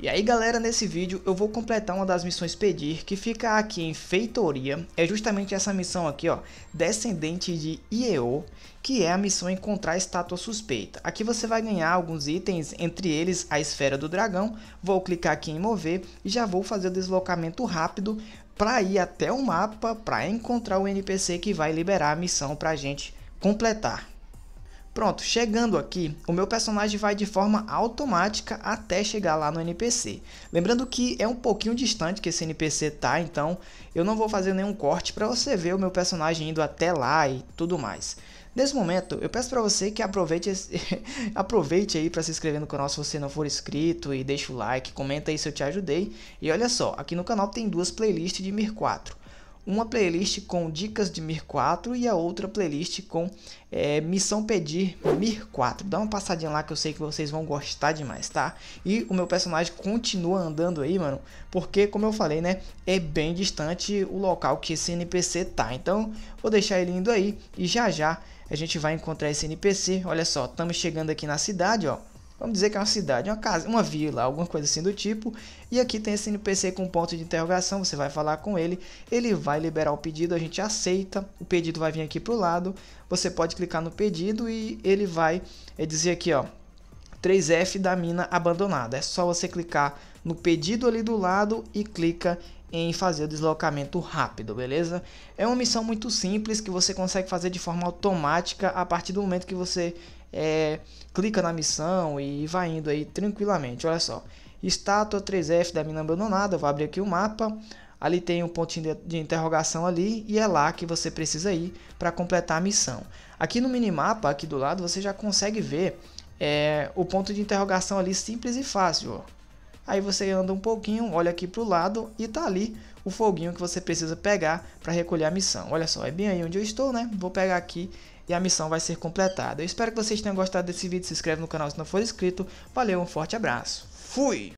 E aí galera, nesse vídeo eu vou completar uma das missões pedir que fica aqui em feitoria, é justamente essa missão aqui ó, descendente de Ieo, que é a missão encontrar estátua suspeita. Aqui você vai ganhar alguns itens, entre eles a esfera do dragão, vou clicar aqui em mover e já vou fazer o deslocamento rápido para ir até o mapa para encontrar o NPC que vai liberar a missão para a gente completar. Pronto, chegando aqui, o meu personagem vai de forma automática até chegar lá no NPC. Lembrando que é um pouquinho distante que esse NPC tá, então eu não vou fazer nenhum corte para você ver o meu personagem indo até lá e tudo mais. Nesse momento, eu peço para você que aproveite, esse... aproveite aí para se inscrever no canal se você não for inscrito e deixa o like, comenta aí se eu te ajudei. E olha só, aqui no canal tem duas playlists de Mir 4 uma playlist com dicas de Mir 4 e a outra playlist com é, missão pedir Mir 4. Dá uma passadinha lá que eu sei que vocês vão gostar demais, tá? E o meu personagem continua andando aí, mano, porque como eu falei, né, é bem distante o local que esse NPC tá. Então, vou deixar ele indo aí e já já a gente vai encontrar esse NPC. Olha só, estamos chegando aqui na cidade, ó. Vamos dizer que é uma cidade, uma casa, uma vila, alguma coisa assim do tipo. E aqui tem esse NPC com ponto de interrogação, você vai falar com ele, ele vai liberar o pedido, a gente aceita, o pedido vai vir aqui para o lado, você pode clicar no pedido e ele vai é, dizer aqui, ó, 3F da mina abandonada. É só você clicar no pedido ali do lado e clica em fazer o deslocamento rápido, beleza? É uma missão muito simples que você consegue fazer de forma automática a partir do momento que você é, clica na missão e vai indo aí tranquilamente. Olha só, estátua 3F da mina abandonada, vou abrir aqui o mapa. Ali tem um pontinho de, de interrogação ali e é lá que você precisa ir para completar a missão. Aqui no minimapa, aqui do lado, você já consegue ver é, o ponto de interrogação ali simples e fácil, ó. Aí você anda um pouquinho, olha aqui para o lado e tá ali o foguinho que você precisa pegar para recolher a missão. Olha só, é bem aí onde eu estou, né? Vou pegar aqui e a missão vai ser completada. Eu espero que vocês tenham gostado desse vídeo, se inscreve no canal se não for inscrito. Valeu, um forte abraço. Fui!